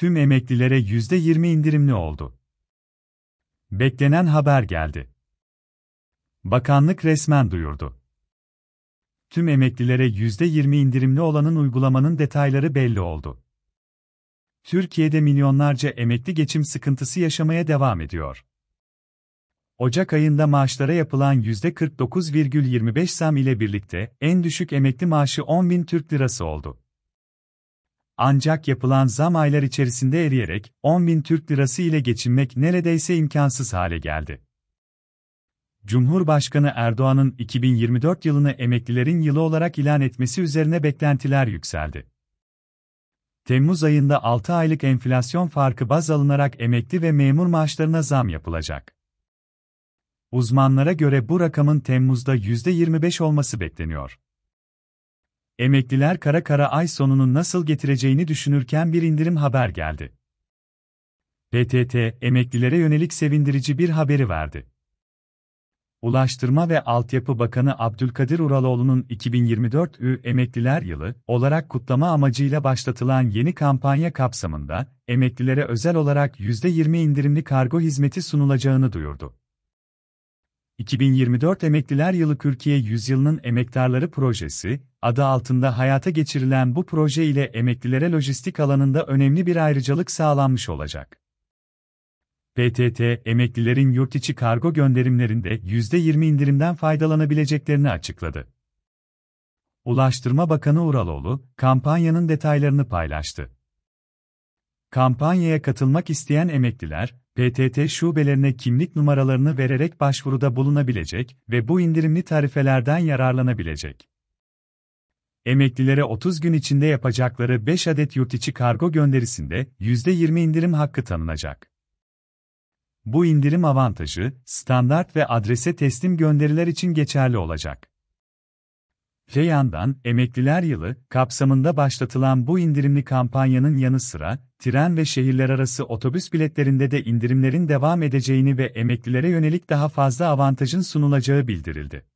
tüm emeklilere %20 indirimli oldu. Beklenen haber geldi. Bakanlık resmen duyurdu. Tüm emeklilere %20 indirimli olanın uygulamanın detayları belli oldu. Türkiye'de milyonlarca emekli geçim sıkıntısı yaşamaya devam ediyor. Ocak ayında maaşlara yapılan %49,25 zam ile birlikte en düşük emekli maaşı 10 bin Türk lirası oldu. Ancak yapılan zam aylar içerisinde eriyerek 10 bin Türk lirası ile geçinmek neredeyse imkansız hale geldi. Cumhurbaşkanı Erdoğan'ın 2024 yılını emeklilerin yılı olarak ilan etmesi üzerine beklentiler yükseldi. Temmuz ayında 6 aylık enflasyon farkı baz alınarak emekli ve memur maaşlarına zam yapılacak. Uzmanlara göre bu rakamın Temmuz'da %25 olması bekleniyor. Emekliler kara kara ay sonunu nasıl getireceğini düşünürken bir indirim haber geldi. PTT, emeklilere yönelik sevindirici bir haberi verdi. Ulaştırma ve Altyapı Bakanı Abdülkadir Uraloğlu'nun 2024 Ü Emekliler Yılı olarak kutlama amacıyla başlatılan yeni kampanya kapsamında emeklilere özel olarak %20 indirimli kargo hizmeti sunulacağını duyurdu. 2024 Emekliler Yılı Türkiye Yüzyılının Emektarları Projesi, adı altında hayata geçirilen bu proje ile emeklilere lojistik alanında önemli bir ayrıcalık sağlanmış olacak. PTT, emeklilerin yurt içi kargo gönderimlerinde %20 indirimden faydalanabileceklerini açıkladı. Ulaştırma Bakanı Uraloğlu, kampanyanın detaylarını paylaştı. Kampanyaya katılmak isteyen emekliler, PTT şubelerine kimlik numaralarını vererek başvuruda bulunabilecek ve bu indirimli tarifelerden yararlanabilecek. Emeklilere 30 gün içinde yapacakları 5 adet yurt içi kargo gönderisinde %20 indirim hakkı tanınacak. Bu indirim avantajı standart ve adrese teslim gönderiler için geçerli olacak. Öte yandan, emekliler yılı kapsamında başlatılan bu indirimli kampanyanın yanı sıra, tren ve şehirler arası otobüs biletlerinde de indirimlerin devam edeceğini ve emeklilere yönelik daha fazla avantajın sunulacağı bildirildi.